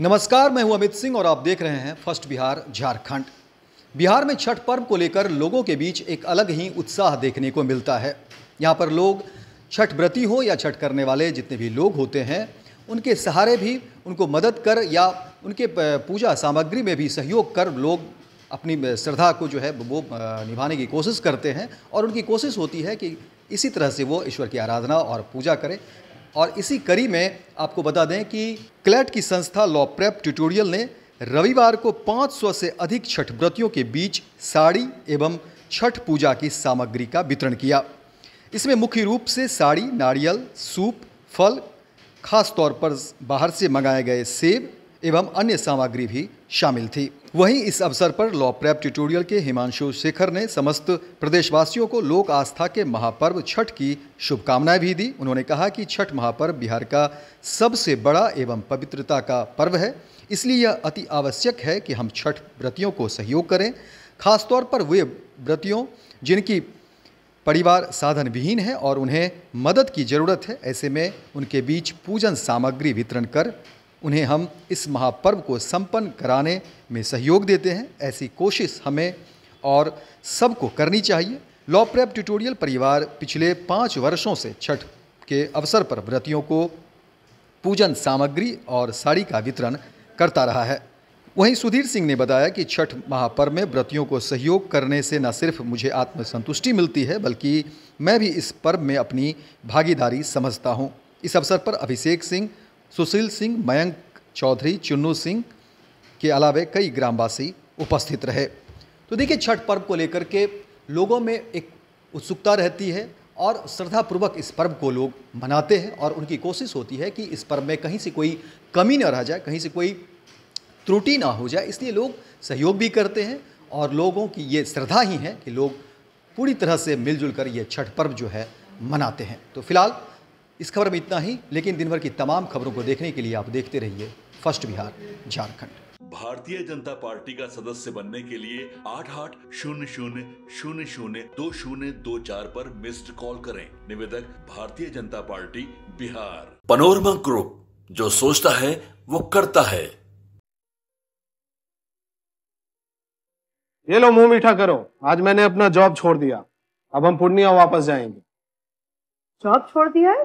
नमस्कार मैं हूं अमित सिंह और आप देख रहे हैं फर्स्ट बिहार झारखंड बिहार में छठ पर्व को लेकर लोगों के बीच एक अलग ही उत्साह देखने को मिलता है यहाँ पर लोग छठ व्रती हो या छठ करने वाले जितने भी लोग होते हैं उनके सहारे भी उनको मदद कर या उनके पूजा सामग्री में भी सहयोग कर लोग अपनी श्रद्धा को जो है वो निभाने की कोशिश करते हैं और उनकी कोशिश होती है कि इसी तरह से वो ईश्वर की आराधना और पूजा करें और इसी कड़ी में आपको बता दें कि क्लैट की संस्था लॉ प्रेप ट्यूटोरियल ने रविवार को 500 से अधिक छठ व्रतियों के बीच साड़ी एवं छठ पूजा की सामग्री का वितरण किया इसमें मुख्य रूप से साड़ी नारियल सूप फल खास तौर पर बाहर से मंगाए गए सेब एवं अन्य सामग्री भी शामिल थी वहीं इस अवसर पर लॉ प्रैप ट्यूटोरियल के हिमांशु शेखर ने समस्त प्रदेशवासियों को लोक आस्था के महापर्व छठ की शुभकामनाएं भी दी उन्होंने कहा कि छठ महापर्व बिहार का सबसे बड़ा एवं पवित्रता का पर्व है इसलिए यह अति आवश्यक है कि हम छठ व्रतियों को सहयोग करें खासतौर पर वे व्रतियों जिनकी परिवार साधन विहीन है और उन्हें मदद की ज़रूरत है ऐसे में उनके बीच पूजन सामग्री वितरण कर उन्हें हम इस महापर्व को संपन्न कराने में सहयोग देते हैं ऐसी कोशिश हमें और सबको करनी चाहिए लॉ प्रेप ट्यूटोरियल परिवार पिछले पाँच वर्षों से छठ के अवसर पर व्रतियों को पूजन सामग्री और साड़ी का वितरण करता रहा है वहीं सुधीर सिंह ने बताया कि छठ महापर्व में व्रतियों को सहयोग करने से न सिर्फ मुझे आत्मसंतुष्टि मिलती है बल्कि मैं भी इस पर्व में अपनी भागीदारी समझता हूँ इस अवसर पर अभिषेक सिंह सुशील सिंह मयंक चौधरी चुन्नू सिंह के अलावे कई ग्रामवासी उपस्थित रहे तो देखिए छठ पर्व को लेकर के लोगों में एक उत्सुकता रहती है और श्रद्धापूर्वक इस पर्व को लोग मनाते हैं और उनकी कोशिश होती है कि इस पर्व में कहीं से कोई कमी ना रह जाए कहीं से कोई त्रुटि ना हो जाए इसलिए लोग सहयोग भी करते हैं और लोगों की ये श्रद्धा ही है कि लोग पूरी तरह से मिलजुल कर ये छठ पर्व जो है मनाते हैं तो फिलहाल इस खबर में इतना ही लेकिन दिन भर की तमाम खबरों को देखने के लिए आप देखते रहिए फर्स्ट बिहार झारखंड भारतीय जनता पार्टी का सदस्य बनने के लिए आठ आठ शून्य शून्य शून्य शून्य दो शून्य दो चार पर मिस्ड कॉल करें निवेदक भारतीय जनता पार्टी बिहार पनोरमा ग्रुप जो सोचता है वो करता है ये लो मुंह मीठा करो आज मैंने अपना जॉब छोड़ दिया अब हम पूर्णिया वापस जाएंगे जॉब छोड़ दिया है